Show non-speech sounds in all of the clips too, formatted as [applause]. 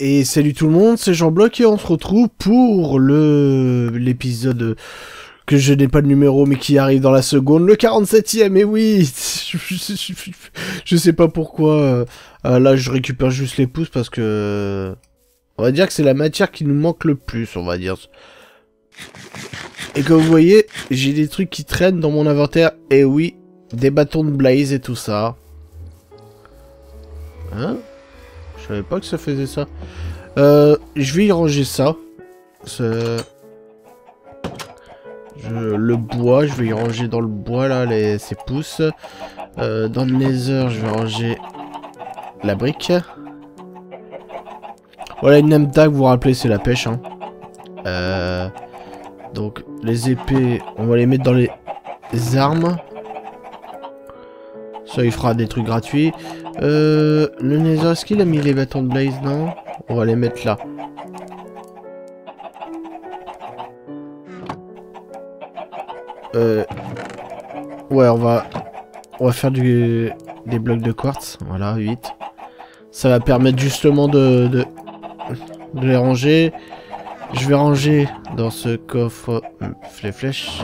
Et salut tout le monde, c'est Jean Bloc et on se retrouve pour le l'épisode que je n'ai pas de numéro mais qui arrive dans la seconde, le 47ème, et oui [laughs] Je sais pas pourquoi, euh, là je récupère juste les pouces parce que... On va dire que c'est la matière qui nous manque le plus, on va dire. Et comme vous voyez, j'ai des trucs qui traînent dans mon inventaire, et oui, des bâtons de blaze et tout ça. Hein je savais pas que ça faisait ça. Euh, je vais y ranger ça. le bois, je vais y ranger dans le bois là, les... ses pouces. Euh, dans le nether, je vais ranger la brique. Voilà, une tag, vous vous rappelez, c'est la pêche. Hein. Euh, donc, les épées, on va les mettre dans les armes. Ça, il fera des trucs gratuits. Euh, le Nether, est-ce qu'il a mis les bâtons de Blaze Non On va les mettre là. Euh... Ouais, on va... On va faire du... des blocs de quartz. Voilà, 8. Ça va permettre justement de... de, les ranger. Je vais ranger dans ce coffre... Les euh, flèches...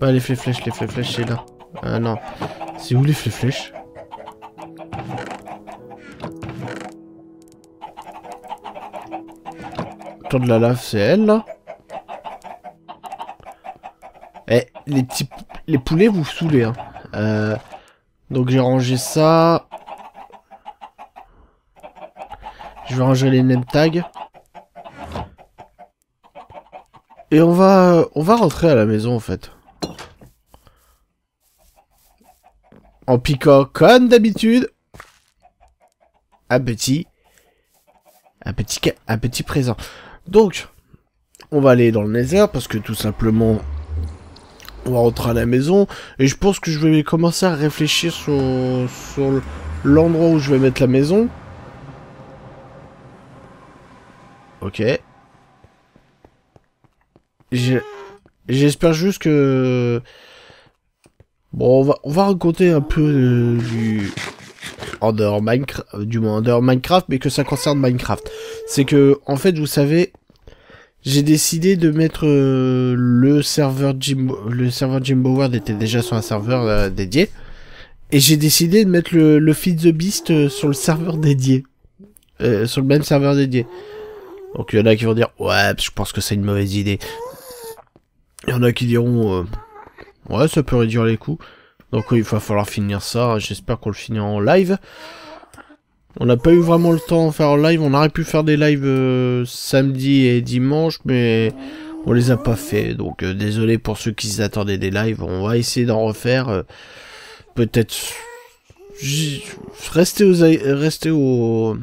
Pas les flèches, les flèches, c'est là. Ah non. C'est où les flèches de la lave, c'est elle, là eh, les petits... Les poulets, vous saoulez, hein. euh, donc j'ai rangé ça. Je vais ranger les name tags. Et on va... On va rentrer à la maison, en fait. En piquant, comme d'habitude. Un petit... Un petit, un petit présent. Donc, on va aller dans le nether parce que tout simplement, on va rentrer à la maison. Et je pense que je vais commencer à réfléchir sur, l'endroit où je vais mettre la maison. Ok. J'espère juste que... Bon, on va, raconter un peu euh, du, en dehors Minecraft, euh, du moins en dehors Minecraft, mais que ça concerne Minecraft. C'est que, en fait, vous savez, j'ai décidé de mettre euh, le serveur Jimbo, le serveur Jimbo World était déjà sur un serveur euh, dédié, et j'ai décidé de mettre le, le Feed the Beast sur le serveur dédié, sur le même serveur dédié. Donc il y en a qui vont dire ouais, je pense que c'est une mauvaise idée. Il y en a qui diront ouais, ça peut réduire les coûts. Donc il va falloir finir ça. J'espère qu'on le finit en live. On n'a pas eu vraiment le temps de faire en live. On aurait pu faire des lives euh, samedi et dimanche, mais on les a pas fait. Donc euh, désolé pour ceux qui attendaient des lives. On va essayer d'en refaire. Euh, peut-être... Restez aux... Restez aux...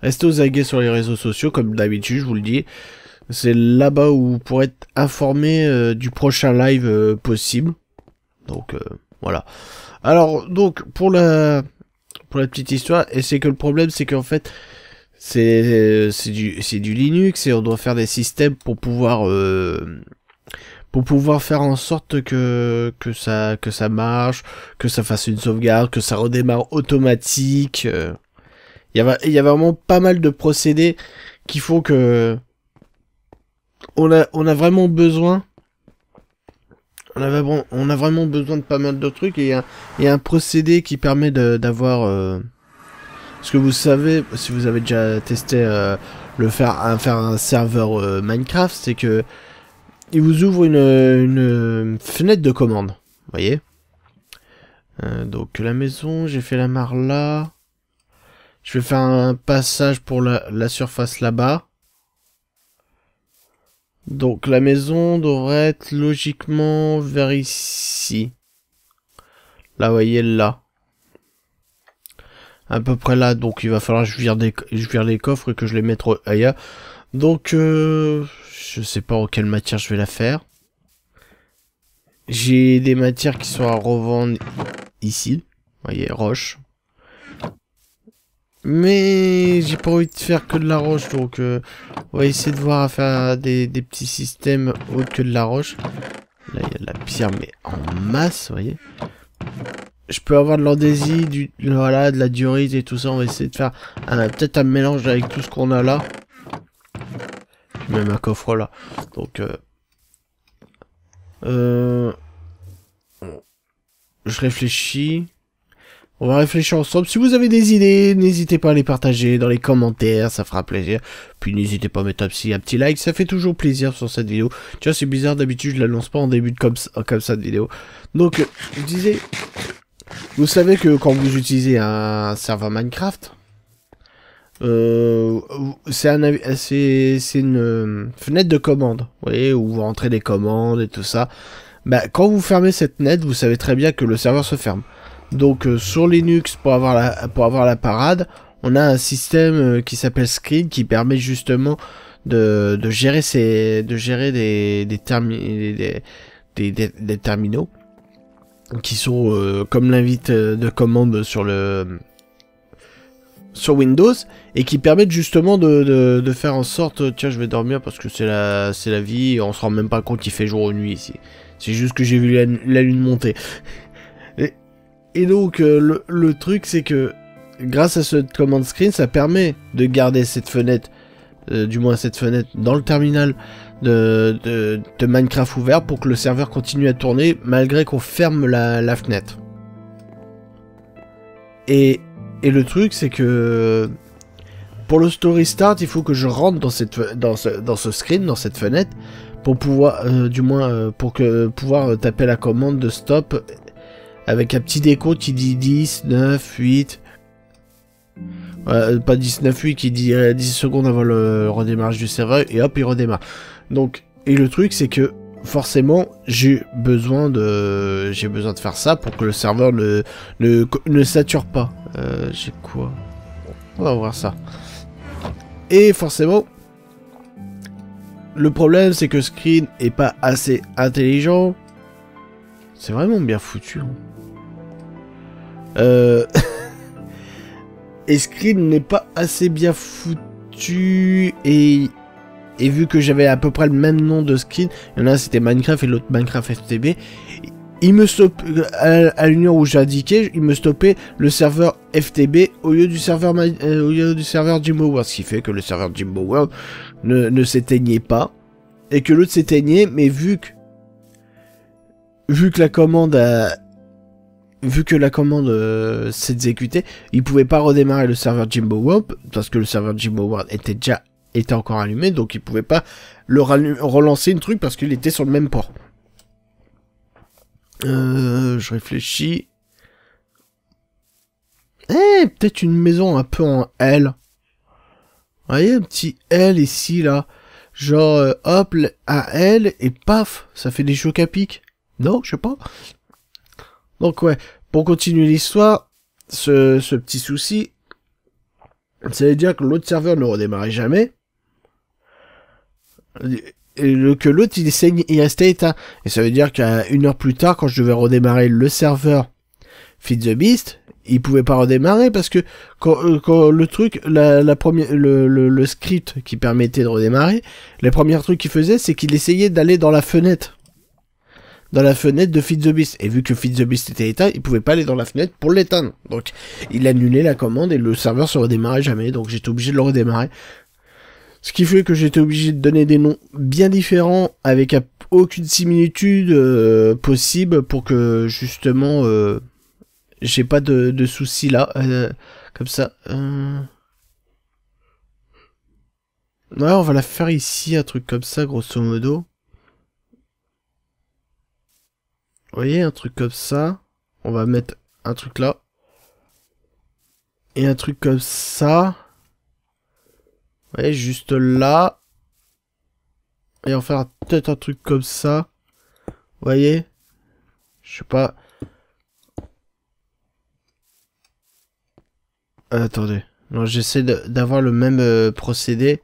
Restez aux aguets sur les réseaux sociaux, comme d'habitude, je vous le dis. C'est là-bas où vous pourrez être informé du prochain live possible. Donc euh, voilà. Alors donc pour la pour la petite histoire, et c'est que le problème c'est qu'en fait c'est du Linux et on doit faire des systèmes pour pouvoir euh, pour pouvoir faire en sorte que ça que ça marche, que ça fasse une sauvegarde, que ça redémarre automatique. Euh. Il y a il y vraiment pas mal de procédés qui font que on a on a vraiment besoin on, a vraiment besoin de pas mal de trucs. Et il y un procédé qui permet d'avoir... Euh, ce que vous savez, si vous avez déjà testé euh, le faire, un, faire un serveur euh, Minecraft, c'est que il vous ouvre une, fenêtre de commande. voyez Donc la maison, j'ai fait la mare là. Je vais faire un passage pour la, la surface là-bas. Donc la maison devrait être logiquement vers ici. Là, voyez, là. À peu près là, donc il va falloir que je vire, les coffres et que je les mette ailleurs. Donc, euh, je sais pas en quelle matière je vais la faire. J'ai des matières qui sont à revendre ici. Vous voyez, roche. Mais j'ai pas envie de faire que de la roche, donc euh, on va essayer de voir à faire des, des petits systèmes au que de la roche. Là, il y a de la pierre, mais en masse, vous voyez. Je peux avoir de l'andésie, du, voilà, de la diorite et tout ça. On va essayer de faire peut-être un mélange avec tout ce qu'on a là. Même un coffre là. Donc, euh, euh je réfléchis. On va réfléchir ensemble. Si vous avez des idées, n'hésitez pas à les partager dans les commentaires, ça fera plaisir. Puis n'hésitez pas à mettre un petit, un petit like, ça fait toujours plaisir sur cette vidéo. Tiens, c'est bizarre, d'habitude je l'annonce pas en début de comme ça, comme ça de vidéo. Donc, euh, je disais, vous savez que quand vous utilisez un serveur Minecraft, euh, c'est un, une euh, fenêtre de commande, vous voyez, où vous rentrez des commandes et tout ça. Bah, quand vous fermez cette fenêtre, vous savez très bien que le serveur se ferme. Donc euh, sur Linux, pour avoir, la, pour avoir la parade, on a un système euh, qui s'appelle Screen qui permet justement de, gérer, de gérer des, des, des, terminaux qui sont euh, comme l'invite de commande sur le sur Windows et qui permettent justement de, de, faire en sorte tiens je vais dormir parce que c'est la c'est la vie et on se rend même pas compte qu'il fait jour ou nuit ici c'est juste que j'ai vu la lune monter et donc, euh, le, truc, c'est que grâce à ce command screen, ça permet de garder cette fenêtre, euh, du moins cette fenêtre, dans le terminal de, Minecraft ouvert pour que le serveur continue à tourner malgré qu'on ferme la, fenêtre. Et, et le truc, c'est que pour le story start, il faut que je rentre dans, cette, dans, ce, dans ce screen, dans cette fenêtre, pour pouvoir, euh, du moins, pour que pouvoir taper la commande de stop avec un petit déco qui dit 10, 9, 8. Pas pas 19, 8 qui dit 10 euh, secondes avant le redémarrage du serveur et hop il redémarre. Donc et le truc c'est que forcément j'ai besoin de j'ai besoin de faire ça pour que le serveur ne ne, sature pas. Euh, j'ai quoi On va voir ça. Et forcément le problème c'est que Screen est pas assez intelligent. C'est vraiment bien foutu. Hein. Euh... [laughs] screen n'est pas assez bien foutu et... vu que j'avais à peu près le même nom de skin, il y en a un c'était Minecraft et l'autre Minecraft FTB, il me stoppait, à, l'union où j'indiquais, il me stoppait le serveur FTB au lieu du serveur euh, du serveur Jimbo World, ce qui fait que le serveur Jimbo World ne, ne s'éteignait pas et que l'autre s'éteignait, mais vu que vu que la commande a, vu que la commande euh, s'exécutait, il pouvait pas redémarrer le serveur Jimbo Warp parce que le serveur Jimbo Warp était déjà encore allumé, donc il pouvait pas le relancer une truc parce qu'il était sur le même port. Euh, je réfléchis. Eh, peut-être une maison un peu en L. Vous voyez, un petit L ici, là. Genre, euh, hop, à L, et paf, ça fait des chocs à pic. Non, je sais pas. Donc ouais, pour continuer l'histoire, ce, petit souci, ça veut dire que l'autre serveur ne redémarrait jamais. Et que l'autre il saigne et restait Et ça veut dire qu'à une heure plus tard, quand je devais redémarrer le serveur Fit the Beast, il pouvait pas redémarrer parce que quand, euh, le truc, la, la première, le, le, script qui permettait de redémarrer, les premiers trucs qu'il faisait, c'est qu'il essayait d'aller dans la fenêtre dans la fenêtre de Feed the Beast. Et vu que Feed the Beast était éteint, il pouvait pas aller dans la fenêtre pour l'éteindre. Donc, il annulait la commande et le serveur se redémarrait jamais. Donc, j'étais obligé de le redémarrer. Ce qui fait que j'étais obligé de donner des noms bien différents avec aucune similitude euh, possible pour que justement euh, j'ai pas de, de, soucis là. Euh, comme ça. Ouais, on va la faire ici, un truc comme ça, grosso modo. voyez, un truc comme ça. On va mettre un truc là. Et un truc comme ça. Vous voyez, juste là. Et on faire peut-être un truc comme ça. voyez Je sais pas. Euh, attendez. Non, j'essaie d'avoir le même euh, procédé.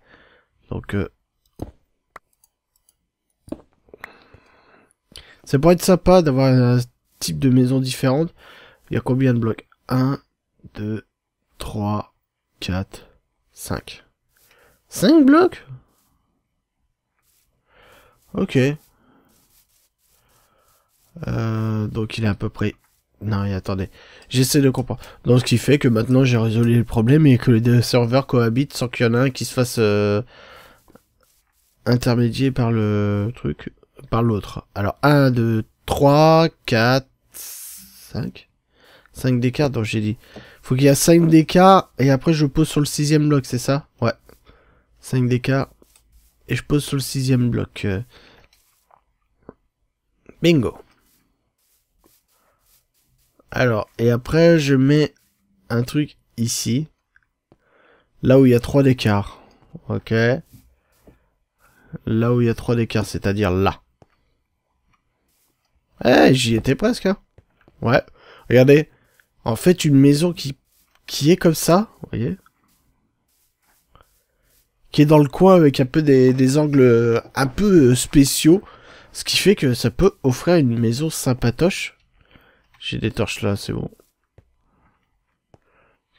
Donc, euh, C'est pour être sympa d'avoir un type de maison différente. Il y a combien de blocs 1, 2, 3, 4, 5. 5 blocs Ok. Euh, donc il est à peu près... Non, et attendez. J'essaie de comprendre. Donc ce qui fait que maintenant j'ai résolu le problème et que les deux serveurs cohabitent sans qu'il y en ait un qui se fasse euh, intermédié par le truc par l'autre. Alors 1, 2, 3, 4, 5. 5 d'écart, donc j'ai dit. Faut qu'il y a 5 d'écart, et après je pose sur le sixième bloc, c'est ça Ouais. 5 d'écart, et je pose sur le sixième bloc. Bingo. Alors, et après je mets un truc ici. Là où il y a 3 d'écart. Ok. Là où il y a 3 d'écart, c'est-à-dire là. Eh, j'y étais presque. Hein. Ouais. Regardez. En fait, une maison qui, qui est comme ça, vous voyez Qui est dans le coin avec un peu des, des angles euh, un peu euh, spéciaux. Ce qui fait que ça peut offrir une maison sympatoche. J'ai des torches là, c'est bon.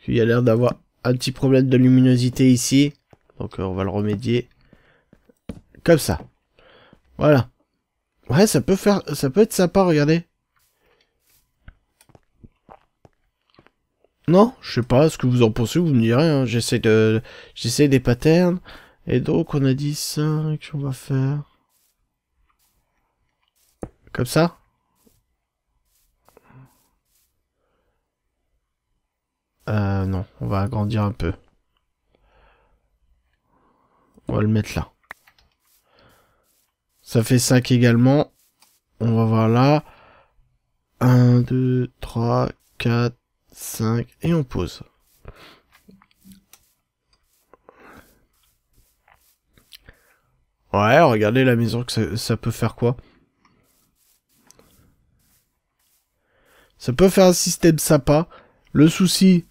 Il y a l'air d'avoir un petit problème de luminosité ici. Donc euh, on va le remédier. Comme ça. Voilà. Ouais, ça peut faire, ça peut être sympa, regardez. Non, je sais pas ce que vous en pensez, vous me direz, hein. j'essaie de, j'essaie des patterns, et donc on a dit 5, on va faire, comme ça. Euh, non, on va agrandir un peu. On va le mettre là. Ça fait 5 également. On va voir là. 1, 2, 3, 4, 5. Et on pose. Ouais, regardez la maison que ça, peut faire quoi Ça peut faire un système sympa. Le souci,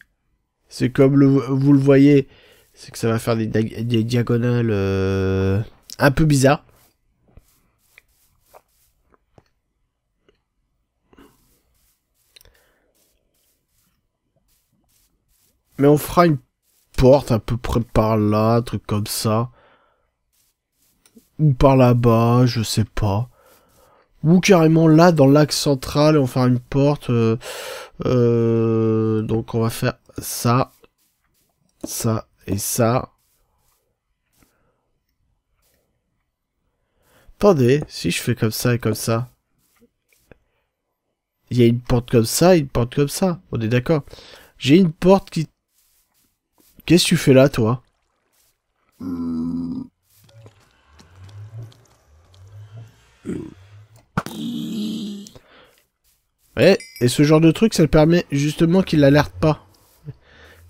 c'est comme vous le voyez, c'est que ça va faire des, diagonales euh, un peu bizarres. Mais on fera une porte à peu près par là, truc comme ça. Ou par là-bas, je sais pas. Ou carrément là, dans l'axe central, et on fera une porte. Euh, euh, donc on va faire ça, ça et ça. Attendez, si je fais comme ça et comme ça. Il y a une porte comme ça et une porte comme ça. On est d'accord. J'ai une porte qui Qu'est-ce que tu fais là, toi Ouais, hmm. eh, et ce genre de truc, ça permet justement qu'il l'alerte pas.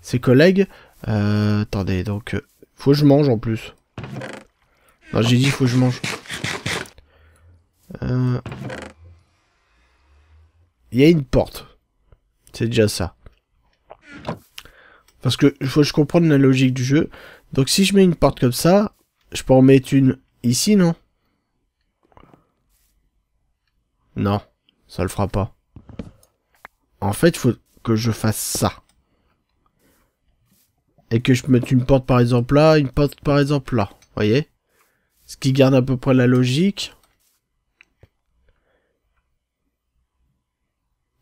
Ses collègues... Euh, attendez, donc... Euh, faut que je mange en plus. Non, j'ai dit faut que je mange. Euh. Il y a une porte. C'est déjà ça. Parce que faut que je comprenne la logique du jeu. Donc si je mets une porte comme ça, je peux en mettre une ici, non Non, ça le fera pas. En fait, faut que je fasse ça. Et que je mette une porte par exemple là, une porte par exemple là. Voyez Ce qui garde à peu près la logique.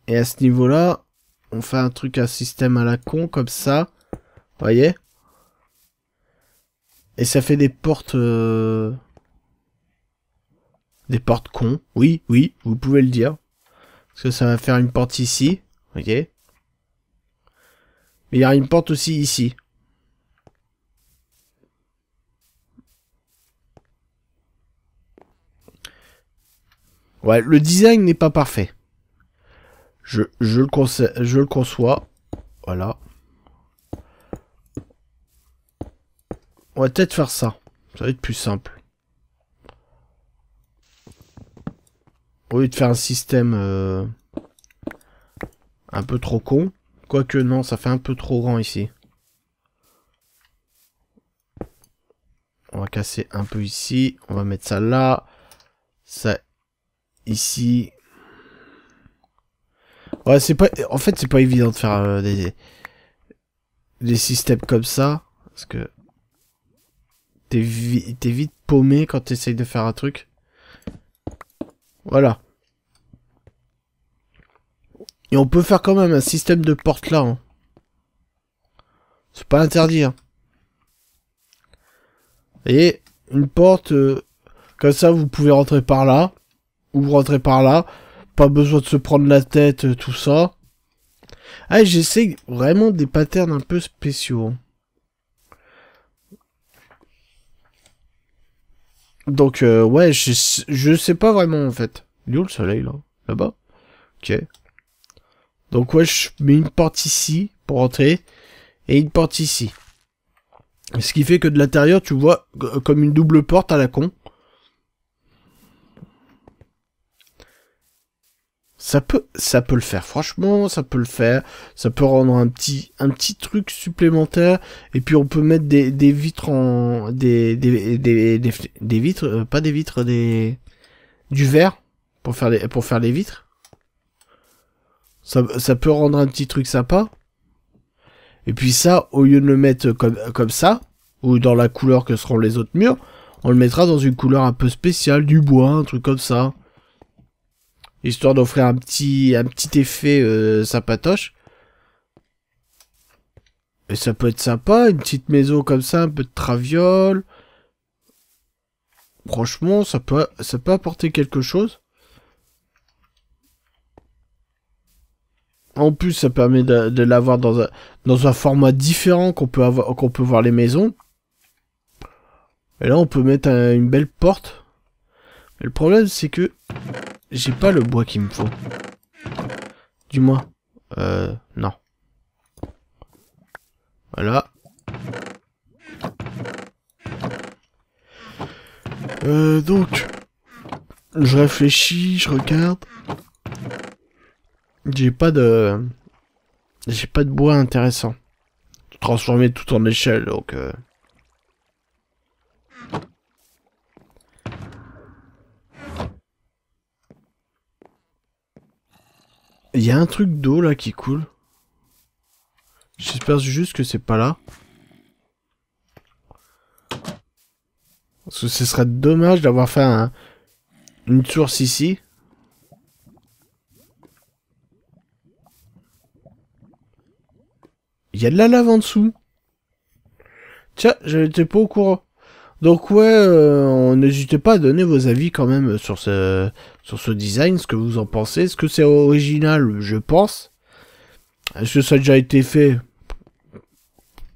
Et à ce niveau-là, on fait un truc un système à la con comme ça voyez Et ça fait des portes... Euh, des portes cons. Oui, oui, vous pouvez le dire. Parce que ça va faire une porte ici, ok Mais il y a une porte aussi ici. Ouais, le design n'est pas parfait. Je, je, le je le conçois. Voilà, On va peut-être faire ça. Ça va être plus simple. Au lieu de faire un système euh, un peu trop con. Quoique non, ça fait un peu trop grand ici. On va casser un peu ici. On va mettre ça là. Ça ici. Ouais, c'est pas... En fait, c'est pas évident de faire euh, des... des systèmes comme ça. Parce que t'es vite paumé quand t'essayes de faire un truc. Voilà. Et on peut faire quand même un système de porte là. Hein. C'est pas interdit. Hein. Et une porte, euh, comme ça vous pouvez rentrer par là, ou rentrer rentrez par là. Pas besoin de se prendre la tête, euh, tout ça. Ah, j'essaie vraiment des patterns un peu spéciaux. Hein. Donc, euh, ouais, je, sais pas vraiment, en fait. Il est où le soleil, là Là-bas Ok. Donc, ouais, je mets une porte ici pour entrer et une porte ici. Ce qui fait que de l'intérieur, tu vois euh, comme une double porte à la con. ça peut, ça peut le faire. Franchement, ça peut le faire. Ça peut rendre un petit, un petit truc supplémentaire. Et puis on peut mettre des, vitres en, des, des, des, vitres, euh, pas des vitres, des, du verre pour faire les, pour faire les vitres. Ça, ça peut rendre un petit truc sympa. Et puis ça, au lieu de le mettre comme, comme ça, ou dans la couleur que seront les autres murs, on le mettra dans une couleur un peu spéciale, du bois, un truc comme ça histoire d'offrir un petit, un petit effet euh, Et ça peut être sympa, une petite maison comme ça, un peu de traviole. Franchement, ça peut, ça peut apporter quelque chose. En plus, ça permet de, l'avoir dans un, dans un format différent qu'on peut avoir, qu'on peut voir les maisons. Et là, on peut mettre une belle porte. Le problème, c'est que j'ai pas le bois qu'il me faut. Du moins. Euh, non. Voilà. Euh, donc, je réfléchis, je regarde. J'ai pas de... J'ai pas de bois intéressant. Transformer tout en échelle, donc... Euh, Il y a un truc d'eau là qui coule. J'espère juste que c'est pas là. Parce que ce serait dommage d'avoir fait une source ici. Il y a de la lave en dessous. Tiens, j'étais pas au courant. Donc ouais, euh, n'hésitez pas à donner vos avis quand même sur ce, sur ce design, ce que vous en pensez. Est-ce que c'est original Je pense. Est-ce que ça a déjà été fait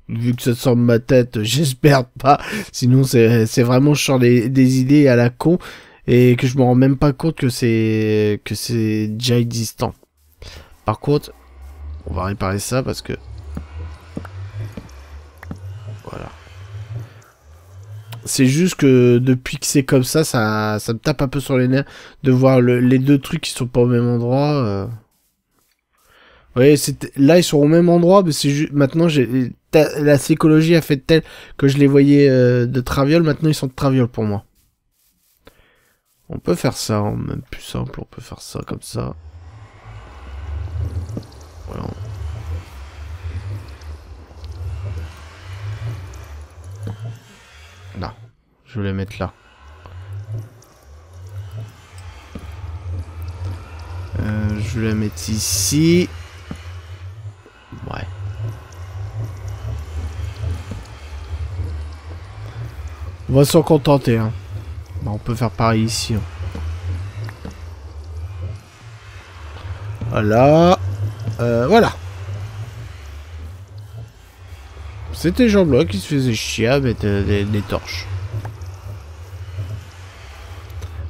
Vu que ça sort de ma tête, [laughs] j'espère pas. Sinon, c'est vraiment je des, idées à la con et que je me rends même pas compte que c'est que c'est déjà existant. Par contre, on va réparer ça parce que C'est juste que depuis que c'est comme ça, ça, me tape un peu sur les nerfs de voir les deux trucs qui sont pas au même endroit. Euh. Vous voyez, là ils sont au même endroit, mais c'est juste maintenant j'ai la psychologie a fait telle que je les voyais euh, de traviole, maintenant ils sont de traviole pour moi. On peut faire ça, même plus simple, on peut faire ça comme ça. Voilà. Je vais les mettre là. Euh, je vais la mettre ici. Ouais. On va s'en contenter. Hein. Bah, on peut faire pareil ici. Hein. Voilà. Euh, voilà. C'était Jean Blois qui se faisait chier avec euh, des torches.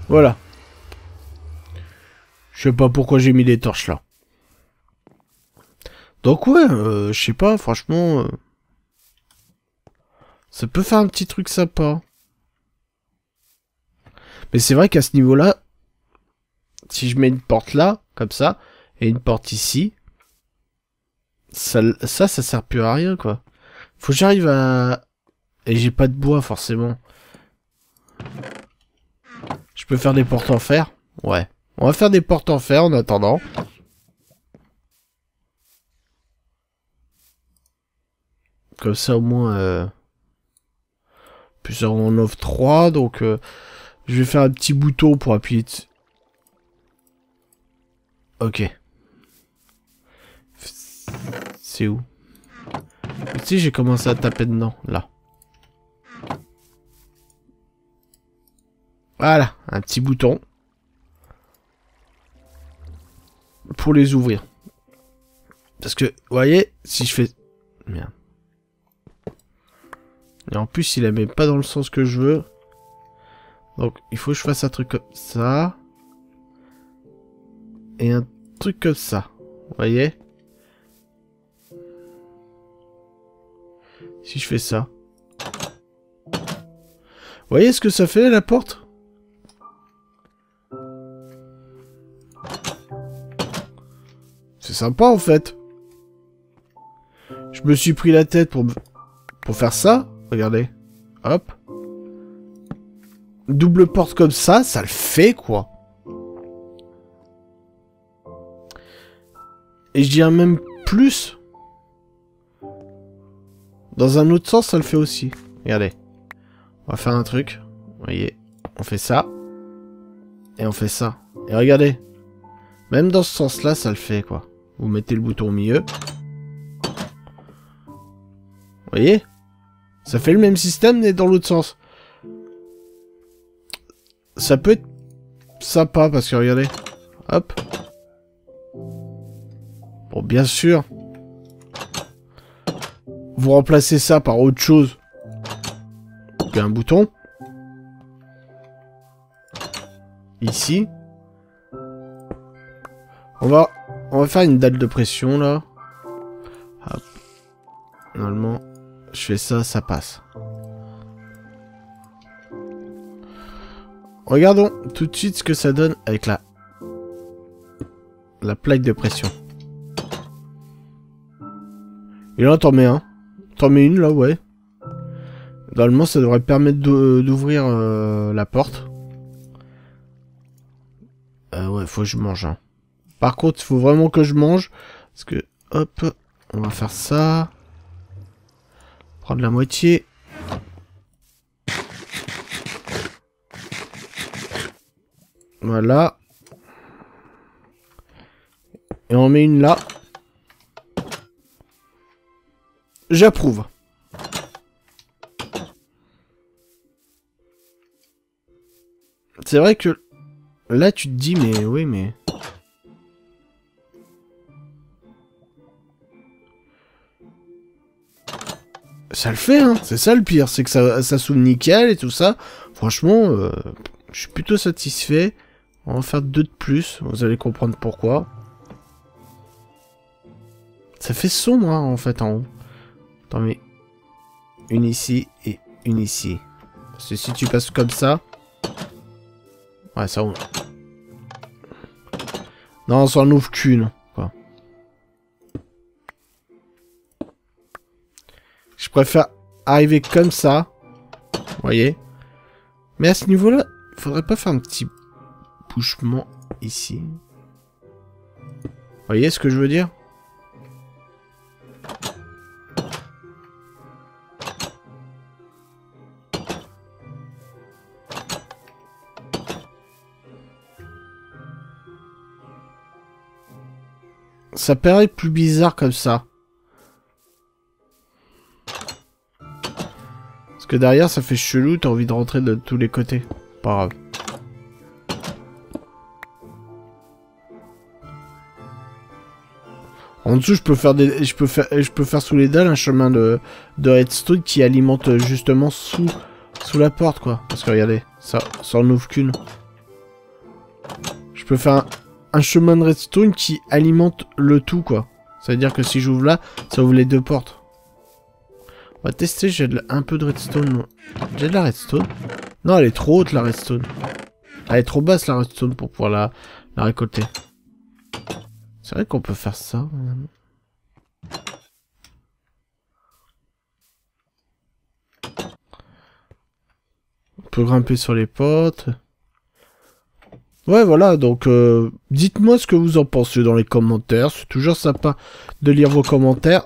Voilà. Je sais pas pourquoi j'ai mis les torches là. Donc ouais, euh, je sais pas, franchement... Euh, ça peut faire un petit truc sympa. Mais c'est vrai qu'à ce niveau-là, si je mets une porte là, comme ça, et une porte ici, ça, ça, ça sert plus à rien, quoi. Faut que j'arrive à... Et j'ai pas de bois, forcément. Je peux faire des portes en fer Ouais. On va faire des portes en fer en attendant. Comme ça au moins... Euh, Puis ça on offre 3, donc... Euh, je vais faire un petit bouton pour appuyer... Ok. C'est où Tu sais, j'ai commencé à taper dedans, là. Voilà, un petit bouton. Pour les ouvrir. Parce que, vous voyez, si je fais... Merde. Et en plus, il la met pas dans le sens que je veux. Donc, il faut que je fasse un truc comme ça. Et un truc comme ça. Vous voyez Si je fais ça. Vous voyez ce que ça fait, la porte sympa en fait. Je me suis pris la tête pour, pour faire ça. Regardez. Hop. Double porte comme ça, ça le fait quoi. Et je dirais même plus. Dans un autre sens, ça le fait aussi. Regardez. On va faire un truc. voyez, on fait ça. Et on fait ça. Et regardez. Même dans ce sens-là, ça le fait, quoi. Vous mettez le bouton au milieu. Vous voyez Ça fait le même système, mais dans l'autre sens. Ça peut être sympa, parce que regardez. Hop. Bon, bien sûr. Vous remplacez ça par autre chose un bouton. Ici. On va on va faire une dalle de pression, là. Hop. Ah. Normalement, je fais ça, ça passe. Regardons tout de suite ce que ça donne avec la... La plaque de pression. Et là, t'en mets un. T'en mets une, là, ouais. Normalement, ça devrait permettre euh, d'ouvrir euh, la porte. Euh, ouais, faut que je mange, un. Hein. Par contre, il faut vraiment que je mange. Parce que, hop, on va faire ça. Prendre la moitié. Voilà. Et on met une là. J'approuve. C'est vrai que là tu te dis mais oui mais... ça le fait, hein. c'est ça le pire, c'est que ça, ça s'ouvre nickel et tout ça. Franchement, euh, je suis plutôt satisfait. On va en faire deux de plus, vous allez comprendre pourquoi. Ça fait sombre hein, en fait en haut. Attends mais... Une ici et une ici. Parce que si tu passes comme ça... Ouais ça ouvre. Non, ça en ouvre qu'une. Je préfère arriver comme ça. Vous voyez Mais à ce niveau-là, il faudrait pas faire un petit bouchement ici. Vous voyez ce que je veux dire Ça paraît plus bizarre comme ça. Parce que derrière, ça fait chelou, t'as envie de rentrer de tous les côtés. Pas grave. En dessous, je peux faire des, je peux faire, je peux faire sous les dalles un chemin de, redstone qui alimente justement sous, sous la porte, quoi. Parce que regardez, ça, ça en ouvre qu'une. Je peux faire un, un, chemin de redstone qui alimente le tout, quoi. Ça veut dire que si j'ouvre là, ça ouvre les deux portes. On va tester, j'ai un peu de redstone. J'ai de la redstone Non, elle est trop haute la redstone. Elle est trop basse la redstone pour pouvoir la, récolter. C'est vrai qu'on peut faire ça. On peut grimper sur les potes. Ouais, voilà, donc euh, dites-moi ce que vous en pensez dans les commentaires. C'est toujours sympa de lire vos commentaires.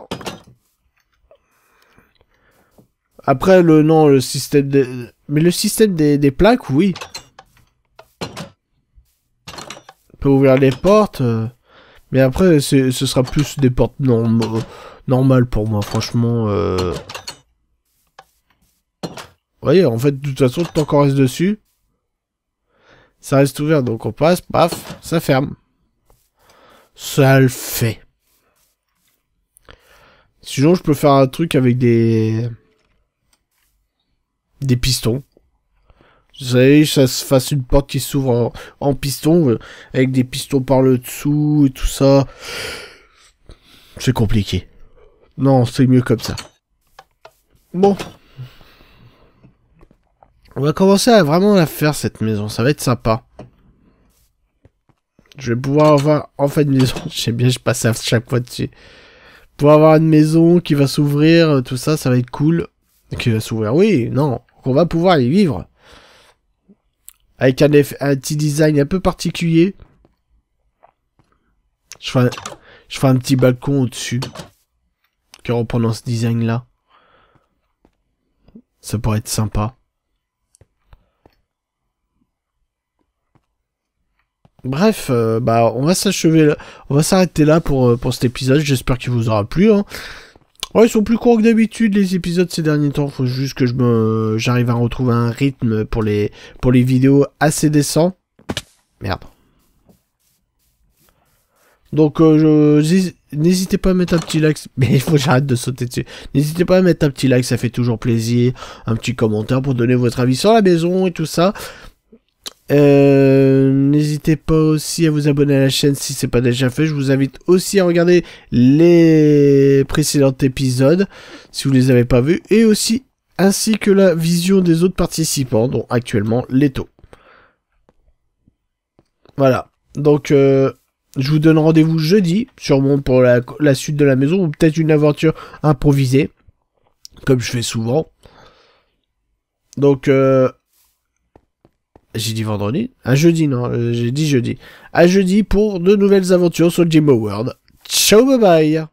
Après, le non, le système des... Mais le système des, des plaques, oui. On peut ouvrir les portes. Euh, mais après, ce sera plus des portes normales pour moi, franchement. Euh... Voyez, en fait, de toute façon, tant qu'on reste dessus, ça reste ouvert. Donc on passe, paf, ça ferme. Ça le fait. Sinon, je peux faire un truc avec des des pistons. Vous savez, ça se fasse une porte qui s'ouvre en, piston, euh, avec des pistons par le dessous et tout ça. C'est compliqué. Non, c'est mieux comme ça. Bon. On va commencer à vraiment la faire, cette maison. Ça va être sympa. Je vais pouvoir avoir enfin une maison. [laughs] Je bien, je passe à chaque fois dessus. Pour avoir une maison qui va s'ouvrir, euh, tout ça, ça va être cool. Qui va s'ouvrir, oui, non qu'on va pouvoir y vivre. Avec un, petit design un peu particulier. Je ferai un, petit balcon au-dessus. Que reprenant ce design-là. Ça pourrait être sympa. Bref, euh, bah on va s'achever là. On va s'arrêter là pour, euh, pour cet épisode. J'espère qu'il vous aura plu. Hein. Ouais, ils sont plus courts que d'habitude les épisodes ces derniers temps. Faut juste que je me, j'arrive à retrouver un rythme pour les, pour les vidéos assez décent. Merde. Donc, euh, je... n'hésitez pas à mettre un petit like. [laughs] Mais il faut que j'arrête de sauter dessus. N'hésitez pas à mettre un petit like, ça fait toujours plaisir. Un petit commentaire pour donner votre avis sur la maison et tout ça. Euh, n'hésitez pas aussi à vous abonner à la chaîne si ce n'est pas déjà fait. Je vous invite aussi à regarder les précédents épisodes si vous ne les avez pas vus et aussi ainsi que la vision des autres participants, dont actuellement Leto. Voilà. Donc euh, je vous donne rendez-vous jeudi, sûrement pour la, suite de la maison ou peut-être une aventure improvisée, comme je fais souvent. Donc euh, j'ai dit vendredi Un jeudi, non, euh, j'ai dit jeudi. À jeudi pour de nouvelles aventures sur Jimbo World. Ciao, bye bye